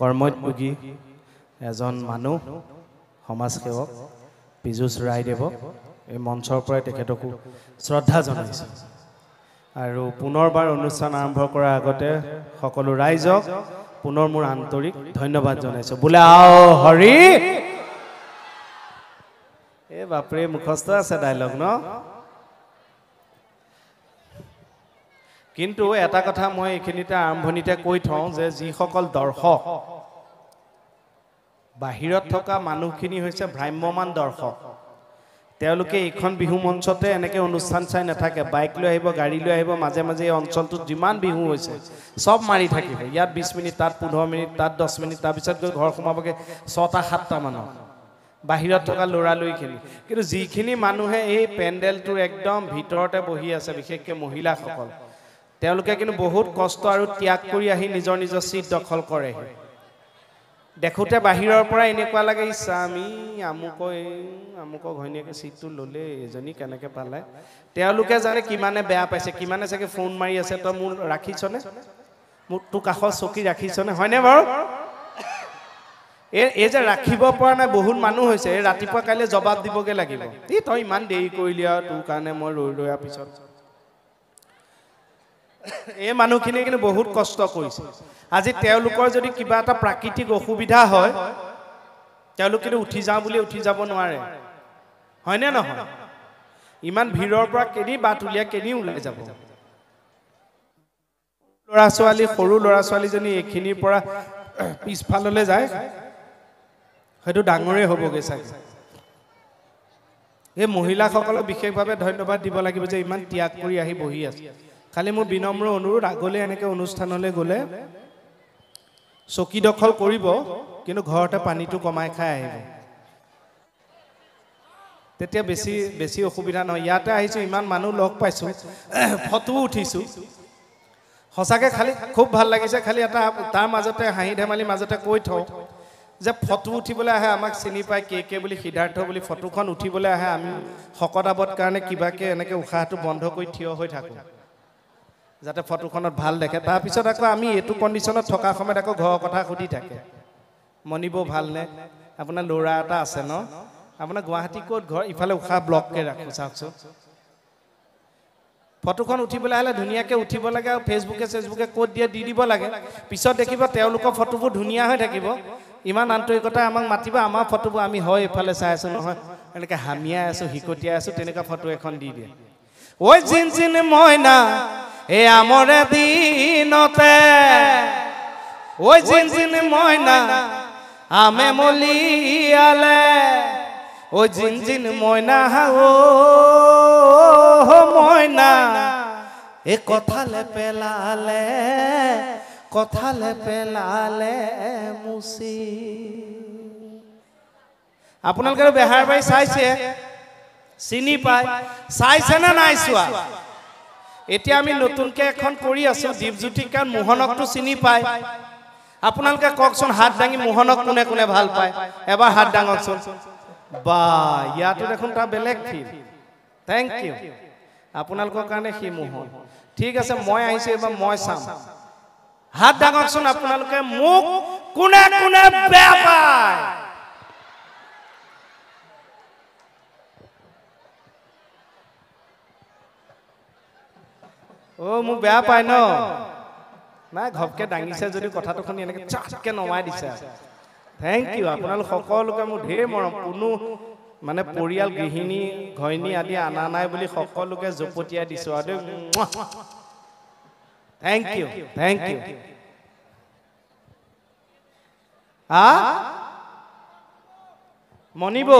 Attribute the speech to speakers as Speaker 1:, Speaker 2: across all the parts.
Speaker 1: কৰ্মোদ্যোগী এজন মানুহ সমাজসেৱক পীযুষ ৰায়দেৱক এই মঞ্চৰ পৰাই তেখেতকো শ্ৰদ্ধা জনাইছোঁ আৰু পুনৰবাৰ অনুষ্ঠান আৰম্ভ কৰাৰ আগতে সকলো ৰাইজক পুনৰ মোৰ আন্তৰিক ধন্যবাদ জনাইছোঁ বোলে আও হৰি এই বাপৰে মুখস্থ আছে ডাইলগ ন কিন্তু এটা কথা মই এইখিনিতে আৰম্ভণিতে কৈ থওঁ যে যিসকল দৰ্শক বাহিৰত থকা মানুহখিনি হৈছে ভ্ৰাম্যমান দৰ্শক তেওঁলোকে এইখন বিহু মঞ্চতে এনেকৈ অনুষ্ঠান চাই নাথাকে বাইক লৈ আহিব গাড়ী লৈ আহিব মাজে মাজে এই অঞ্চলটোত যিমান বিহু হৈছে চব মাৰি থাকিব ইয়াত বিছ মিনিট তাত পোন্ধৰ মিনিট তাত দহ মিনিট তাৰপিছত গৈ ঘৰ সোমাবগৈ ছটা সাতটা সাতটামানত বাহিৰত থকা ল'ৰালৰিখিনি কিন্তু যিখিনি মানুহে এই পেণ্ডেলটোৰ একদম ভিতৰতে বহি আছে বিশেষকৈ মহিলাসকল তেওঁলোকে কিন্তু বহুত কষ্ট আৰু ত্যাগ কৰি আহি নিজৰ নিজৰ চিট দখল কৰে দেখোঁতে বাহিৰৰ পৰা এনেকুৱা লাগে ইচ্ছা আমি আমুকৈ আমুকৰ ঘৈণীয়েকে চিটটো ল'লে এজনী কেনেকৈ পালে তেওঁলোকে জানে কিমানে বেয়া পাইছে কিমানে চাগে ফোন মাৰি আছে তই মোৰ ৰাখিছনে মোৰ তোৰ কাষৰ চকী ৰাখিছনে হয়নে বাৰু এই এই যে ৰাখিব পৰা নাই বহুত মানুহ হৈছে এই ৰাতিপুৱা কাইলৈ জবাব দিবগৈ লাগিব এই তই ইমান দেৰি কৰিলি আৰু তোৰ কাৰণে মই ৰৈ ৰৈ পিছত এই মানুহখিনিয়ে কিন্তু বহুত কষ্ট কৰিছে আজি তেওঁলোকৰ যদি কিবা এটা প্ৰাকৃতিক অসুবিধা হয় তেওঁলোক কিন্তু উঠি যাওঁ বুলি উঠি যাব নোৱাৰে হয়নে নহয় ইমান ভিৰৰ পৰা কেনি বাট উলিয়াই কেনি ওলাই যাব ল'ৰা ছোৱালী সৰু ল'ৰা ছোৱালীজনী এইখিনিৰ পৰা পিছফাললৈ যায় হয়তো ডাঙৰে হ'বগৈ চাগে এই মহিলাসকলক বিশেষভাৱে ধন্যবাদ দিব লাগিব যে ইমান ত্যাগ কৰি আহি বহি আছে খালি মোৰ বিনম্ৰ অনুৰোধ আগলৈ এনেকৈ অনুষ্ঠানলৈ গ'লে চকী দখল কৰিব কিন্তু ঘৰতে পানীটো কমাই খাই আহিব তেতিয়া বেছি বেছি অসুবিধা নহয় ইয়াতে আহিছোঁ ইমান মানুহ লগ পাইছোঁ ফটো উঠিছোঁ সঁচাকৈ খালি খুব ভাল লাগিছে খালি এটা তাৰ মাজতে হাঁহি ধেমালিৰ মাজতে কৈ থওঁ যে ফটো উঠিবলৈ আহে আমাক চিনি পায় কে কে বুলি সিদ্ধাৰ্থ বুলি ফটোখন উঠিবলৈ আহে আমি শকত আৱত কাৰণে কিবাকৈ এনেকৈ উশাহটো বন্ধ কৰি থিয় হৈ থাকোঁ যাতে ফটোখনত ভাল দেখে তাৰপিছত আকৌ আমি এইটো কণ্ডিশ্যনত থকা সময়ত আকৌ ঘৰৰ কথা সুধি থাকে মণিবৌ ভালনে আপোনাৰ ল'ৰা এটা আছে ন আপোনাৰ গুৱাহাটী ক'ত ঘৰ ইফালে উশাহ ব্লককৈ ৰাখোঁ চাওকচোন ফটোখন উঠিবলৈ আহিলে ধুনীয়াকৈ উঠিব লাগে আৰু ফেচবুকে চেচবুকে ক'ত দিয়ে দি দিব লাগে পিছত দেখিব তেওঁলোকৰ ফটোবোৰ ধুনীয়া হৈ থাকিব ইমান আন্তৰিকতাই আমাক মাতিব আমাৰ ফটোবোৰ আমি হয় এইফালে চাই আছোঁ নহয় এনেকৈ হামিয়াই আছোঁ শিকটিয়াই আছোঁ তেনেকুৱা ফটো এখন দি দিয়ে ঐ জিন জিন মইনা এ আমরে দিনতে ওই জিন জিন ময়না আমে মলিয়ালে ওই জিন জিন ময়না ও ময়না এ কথালে পেলালে কথালে পেলালে মুসি আপোনালোকে বেহাৰ বাই চাইছে চিনি পায় চাইছে নে নাই চোৱা এতিয়া আমি নতুনকৈ এখন কৰি আছোঁ দীপজ্যোতি কাৰণ মোহনকটো চিনি পায় আপোনালোকে কওকচোন হাত দাঙি মোহনক কোনে কোনে ভাল পায় এবাৰ হাত দাঙকচোন
Speaker 2: বা ইয়াতো দেখোন তাৰ বেলেগ
Speaker 1: থেংক ইউ আপোনালোকৰ কাৰণে সি মোহন ঠিক আছে মই আহিছো এইবাৰ মই চাম হাত দাঙকচোন আপোনালোকে মোক কোনে কোনে বেয়া পায় অ' মোক বেয়া পায় ন নাই ঘপকে দাঙিছে যদি কথাটো শুনি এনেকৈ চাপকৈ নমাই দিছে থেংক ইউ আপোনালোক সকলোকে মোৰ ঢেৰ মৰম কোনো মানে পৰিয়াল গৃহিণী ঘৈনী আদি অনা নাই বুলি সকলোকে জপতিয়াই দিছো আৰু দেই থেংক ইউ থেংক ইউ হা মনিব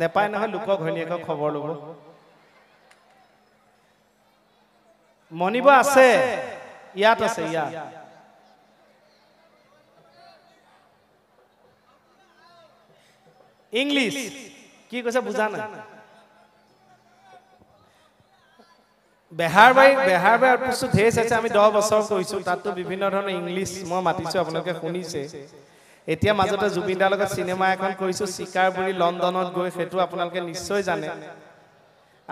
Speaker 1: নেপায় নহয় লোকৰ ঘৈণীয়েকৰ খবৰ ল'ব মনিব আছে ইয়াত আছে ইয়াত ইংলিছ কি কৈছে বুজা নাই বেহাৰবাৰী বেহাৰবাৰী কিছু ঢেৰ চাইছে আমি দহ বছৰ কৰিছোঁ তাততো বিভিন্ন ধৰণৰ ইংলিছ মই মাতিছোঁ আপোনালোকে শুনিছে এতিয়া মাজতে জুবিন দাৰ লগত চিনেমা এখন কৰিছোঁ চিকাৰ বুলি লণ্ডনত গৈ সেইটো আপোনালোকে নিশ্চয় জানে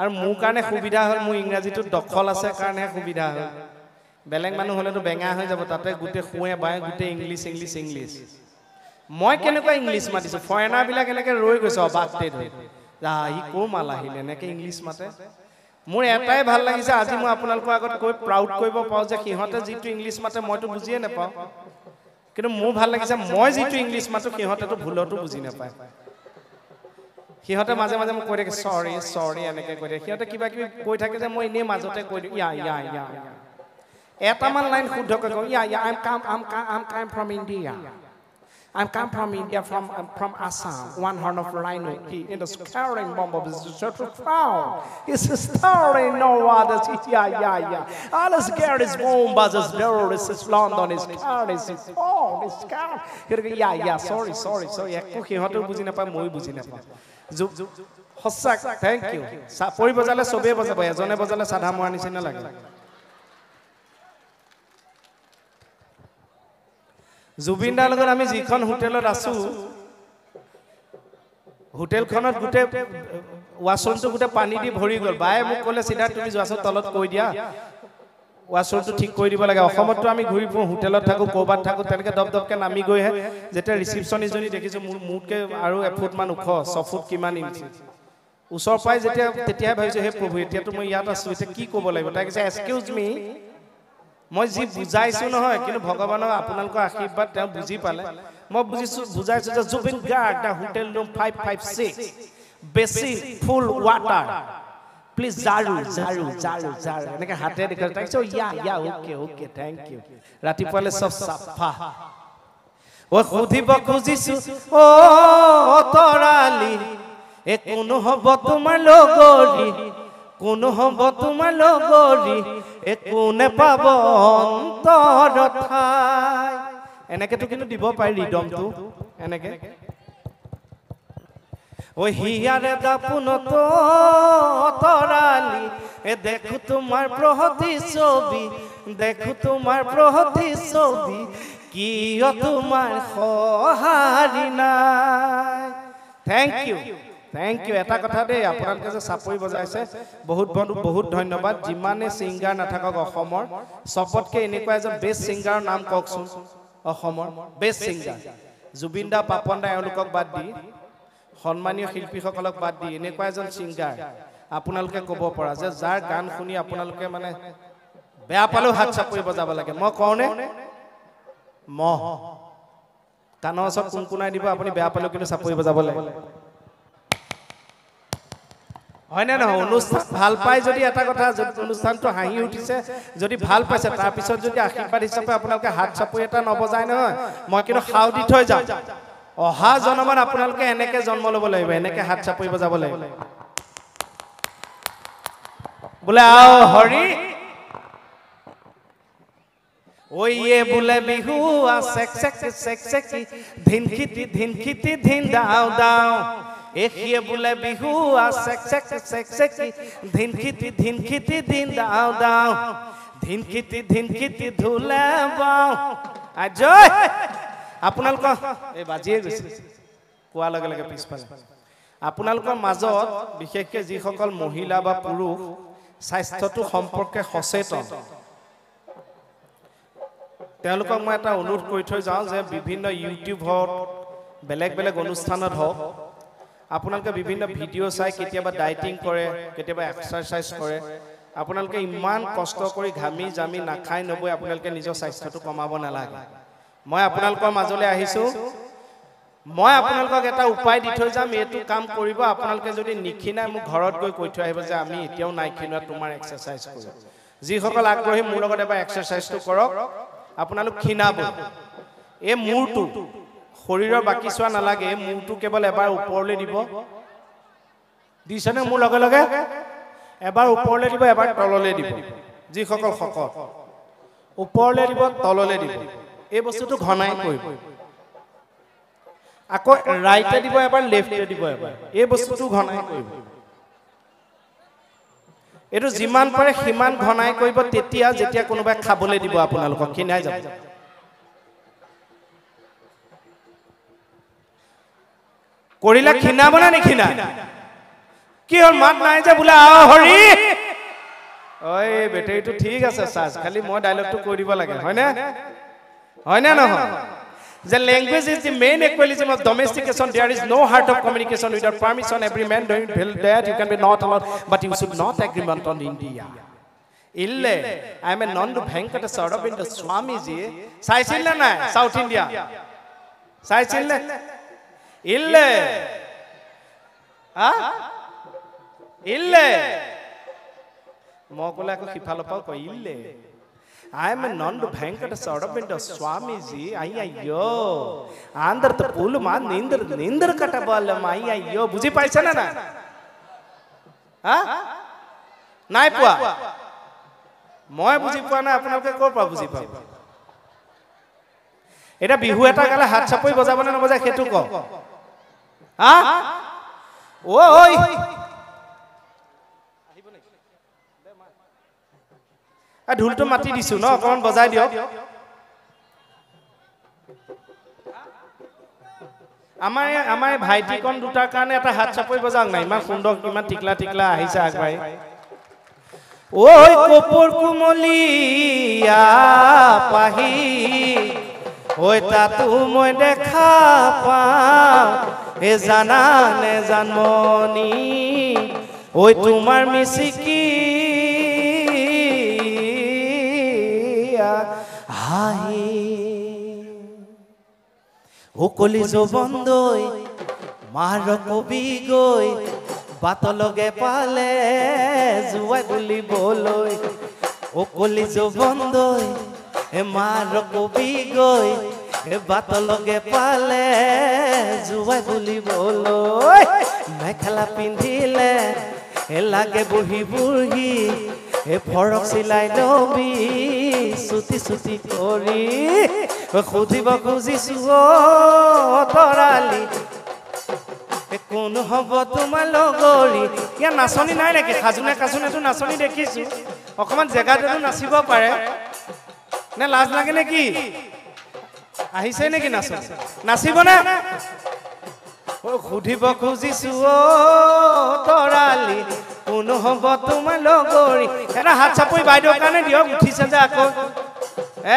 Speaker 1: আৰু মোৰ কাৰণে সুবিধা হ'ল মোৰ ইংৰাজীটো দখল আছে কাৰণেহে সুবিধা হ'ল বেলেগ মানুহ হ'লেতো বেঙা হৈ যাব তাতে গোটেই শুৱে বায়ে গোটেই ইংলিছ ইংলিছ ইংলিছ মই কেনেকুৱা ইংলিছ মাতিছোঁ ফৰেনাৰবিলাক এনেকৈ ৰৈ গৈছে অবাকতে ধৰি আহি ক'ৰ মাল আহিলে এনেকৈ ইংলিছ মাতে মোৰ এটাই ভাল লাগিছে আজি মই আপোনালোকৰ আগত কৈ প্ৰাউড কৰিব পাৰোঁ যে সিহঁতে যিটো ইংলিছ মাতে মইতো বুজিয়ে নাপাওঁ কিন্তু মোৰ ভাল লাগিছে মই যিটো ইংলিছ মাতোঁ সিহঁতেতো ভুলতো বুজি নাপায় সিহঁতে মাজে মাজে মোক কৈ থাকে চৰি চৰি এনেকে কৈ থাকে সিহঁতে কিবা কিবি কৈ থাকে যে মই এনেই মাজতে কৈ দিওঁ ইয়া ইয়া ইয়া এটামান লাইন শুদ্ধকৈ কওঁ ইয়া ইয়া আই এম কাম am come am come from India I come from India, from um, from uh, Assam. One horn of rhino, he in the scaring bomb of his church. crown. He's stirring no others. Yeah, yeah, yeah. Alles scared is bomb, but his bearer is his London, his car is his phone, his car. Yeah, yeah, sorry, sorry, sorry. একো সিহঁতেও বুজি নাপায় ময়ো বুজি নাপাওঁ সঁচাক thank U পৰিব বজালে চবেই বজাব এজনে বজালে চাধা মৰাৰ নিচিনা লাগে জুবিন দাৰ লগত আমি যিখন হোটেলত আছো হোটেলখনত গোটেই ৱাশ্ৰুমটো গোটেই পানী দি ভৰি গ'ল বায়ে মোক ক'লে চিধা তুমি যোৱাচোন তলত কৈ দিয়া ৱাশ্ৰুমটো ঠিক কৰি দিব লাগে অসমততো আমি ঘূৰি ফুৰোঁ হোটেলত থাকোঁ ক'ৰবাত থাকোঁ তেনেকৈ দপ দপকৈ নামি গৈহে যেতিয়া ৰিচিপশ্যনিষ্টজনী দেখিছোঁ মোৰ মোতকৈ আৰু এফুটমান ওখ ছফুট কিমান ইঞ্চি ওচৰ পাই যেতিয়া তেতিয়াই ভাবিছোঁ হে প্ৰভু এতিয়াতো মই ইয়াত আছোঁ এতিয়া কি ক'ব লাগিব তাই কৈছে এক্সকিউজ মি মই যি বুজাইছোঁ নহয় কিন্তু ভগৱানক আপোনালোকৰ আশীৰ্বাদ তেওঁ বুজি পালে মই বুজিছোঁ বুজাইছোঁ যে Zubeen Garg the hotel room five five six বেছি ফুল ৱাটাৰ প্লিজ ঝাৰু ঝাৰু ঝাৰু ঝাৰু এনেকৈ হাতেৰে দেখা thank you okay thank you ৰাতিপুৱালৈ চব চাফা অ সুধিব খুজিছো অ' তৰালি একো নহ'ব তোমাৰ লগৰী কোন হব তোমার লগরি এ কোনে পাব অন্তর ঠাই তো কিন্তু দিব পাৰি তো এনেকে ও হিয়ারে দাপুন তরালি এ দেখো তোমার প্রহতি ছবি দেখো তোমার প্রহতি ছবি কি তোমার সহারি নাই থ্যাংক ইউ থেংক ইউ এটা কথা দেই আপোনালোকে যে চাপৰি বজাইছে বহুত বন্ধু বহুত ধন্যবাদ যিমানে ছিংগাৰ নাথাকক অসমৰ চবতকৈ এনেকুৱা এজন বেষ্ট ছিংগাৰৰ নাম কওকচোন অসমৰ বেষ্ট ছিংগাৰ জুবিন দা পাপন দা এওঁলোকক বাদ দি সন্মানীয় শিল্পীসকলক বাদ দি এনেকুৱা এজন ছিংগাৰ আপোনালোকে ক'ব পৰা যে যাৰ গান শুনি আপোনালোকে মানে বেয়া পালেও হাত চাপৰি বজাব লাগে মই কওঁনে মহ কাণৰ ওচৰত কোনাই দিব আপুনি বেয়া পালেও কিন্তু চাপৰি বজাব লাগে হয়নে নহয় অনুষ্ঠান ভাল পায় যদি এটা কথা অনুষ্ঠানটো হাঁহি উঠিছে যদি ভাল পাইছে তাৰপিছত যদি আশীৰ্বাদ হিচাপে আপোনালোকে হাত চাপৰি এটা নবজায় নহয় মই কিন্তু সাউ দি থৈ যাওঁ অহা জনমান আপোনালোকে এনেকৈ জন্ম ল'ব লাগিব এনেকৈ হাত চাপৰি বজাব লাগিব বোলে আও হৰি বোলে বিহু একে বোলে বিহু ধিনখিতি ধিনখিতি দিন দাও দাও ধিনখিতি ধিনখিতি ধুলে বাও আজয় আপোনালোকৰ এই বাজিয়ে গৈছে কোৱাৰ লগে লগে পিছফালে আপোনালোকৰ মাজত বিশেষকৈ যিসকল মহিলা বা পুৰুষ স্বাস্থ্যটো সম্পৰ্কে সচেতন তেওঁলোকক মই এটা অনুৰোধ কৰি থৈ যাওঁ যে বিভিন্ন ইউটিউবত বেলেগ বেলেগ অনুষ্ঠানত হওক আপোনালোকে বিভিন্ন ভিডিঅ' চাই কেতিয়াবা ডায়েটিং কৰে কেতিয়াবা এক্সাৰচাইজ কৰে আপোনালোকে ইমান কষ্ট কৰি ঘামি জামি নাখাই নবৈ আপোনালোকে নিজৰ স্বাস্থ্যটো কমাব নালাগে মই আপোনালোকৰ মাজলৈ আহিছোঁ মই আপোনালোকক এটা উপায় দি থৈ যাম এইটো কাম কৰিব আপোনালোকে যদি নিখিনাই মোক ঘৰত গৈ কৈ থৈ আহিব যে আমি এতিয়াও নাই খিনোৱা তোমাৰ এক্সাৰচাইজ কৰোঁ যিসকল আগ্ৰহী মোৰ লগত এবাৰ এক্সাৰচাইজটো কৰক আপোনালোক খিনাব এই মূৰটো শৰীৰৰ বাকী চোৱা নালাগে মূৰটো কেৱল এবাৰ ওপৰলৈ দিব দিছেনে মোৰ লগে লগে এবাৰ ওপৰলৈ দিব এবাৰ তললৈ দিব যিসকল শকত ওপৰলৈ দিব তললৈ দিব এই বস্তুটো ঘনাই কৰিব আকৌ ৰাইটে দিব এবাৰ লেফ্টে দিব এবাৰ এই বস্তুটো ঘনাই কৰিব এইটো যিমান পাৰে সিমান ঘনাই কৰিব তেতিয়া যেতিয়া কোনোবাই খাবলৈ দিব আপোনালোকক খিনাই যাব কৰিলে খিনাব না খিনা কি হ'ল মাত নাই যে বোলে আ হৰি অই বেটেৰীটো ঠিক আছে চাৰ্জ খালি মই ডাইলগটো কৈ দিব লাগে হয়নে হয়নে নহয় যে language is the main equalism of domestication there is no' heart of communication with our permission every doing feel that you can be not a lot but you should not agreement on India ইল্লে I am a non to Venkateshwar Arvind Swamiji চাইছিল নে নাই south India চাইছিল নে இல்ல இல்ல মোলাকু সিফাল পাও কইলে আই এম নন্দু ভেঙ্কট সরবিন্দ স্বামীজি আই আয়ো আন্দর তো পুল মা নিন্দর নিন্দর কাটা বল আই আয়ো বুঝি পাইছ না না নাই পুয়া মই বুঝি পুয়া না আপনাদের কো পা বুঝি পাব এটা বিহু এটা গালে হাত ছাপই বজাবনে না বজা সেটু কও ঐ
Speaker 2: ঢোলটো মাতি দিছো ন অকণমান বজাই দিয়ক
Speaker 1: আমাৰ আমাৰ এই ভাইটিকণ দুটাৰ কাৰণে এটা হাত চাপৰি বজাওক নাই ইমান সুন্দৰ ইমান টিকলা টিকলা আহিছে আগবাঢ়ি ঐ কপুৰ কুমলীয়া পাহি ঐ তাতো মই দেখা পাওঁ এ জানানে জানমনি ঐ তোমাৰ মিচিকি হাহি সকলি যৌৱন দৈ মাৰ কবি গৈ বাটলগে পালে জোৱাই বুলিবলৈ অকলি যৌৱন দৈ মাৰ কবি গৈ বাতলকে পালে জোৱাই বুলিবলৈ মেখেলা পিন্ধিলে লাগে বহি বুঢ়ি এই ফৰক চিলাই নবি চুটি চুটি কৰি সুধিব খুজিছো অতৰালি কোন হ'ব তোমাৰ লগৰী ইয়াৰ নাচনি নাই নেকি খাজোনে খাজুনেতো নাচনি দেখিছো অকণমান জেগাতেতো নাচিব পাৰে নে লাজ লাগে নেকি আহিছে নেকি নাচ নাচিব না সুধিব খুজিছো তৰালি কোনো হ'ব তোমাৰ এটা হাত চাপৰি বাইদেউ কাৰণে দিয়ক উঠিছে যে আকৌ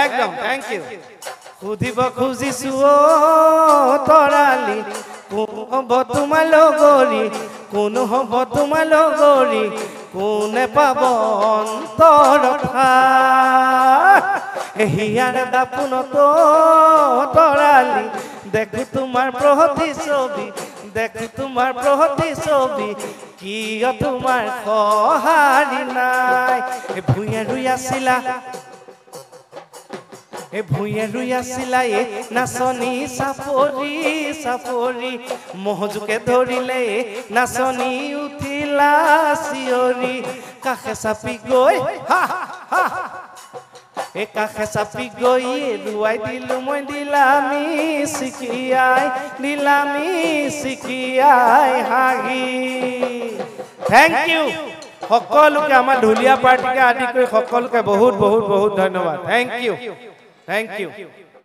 Speaker 1: একদম থেংক ইউ সুধিব খুজিছো তৰালি কোনো হ'ব তোমাৰ কোনো হ'ব তোমাৰ কোনে পাব অন্তৰ হিয়ার দাপুন তো তরালি দেখো তোমার প্রহতি ছবি দেখো তোমার প্রহতি ছবি কিয় তোমার সহারি নাই ভূঞা রুই আছিলা এ ভূঞে রুই আসিলা এ নাচনি চাপৰি চাপৰি মহজুকে ধৰিলে নাচনি উঠিলা চিঞৰি কাষে চাপি গৈ হা হা একা খেসা পিগইয়ে ধুয়াই দিলু মই দিলামি শিখিয়াই দিলামি শিখিয়াই হাগি থ্যাংক ইউ সকলোকে আমাৰ ঢুলীয়া পাৰ্টীকে আদি কৰি সকলোকে বহুত বহুত বহুত ধন্যবাদ থেংক ইউ থেংক ইউ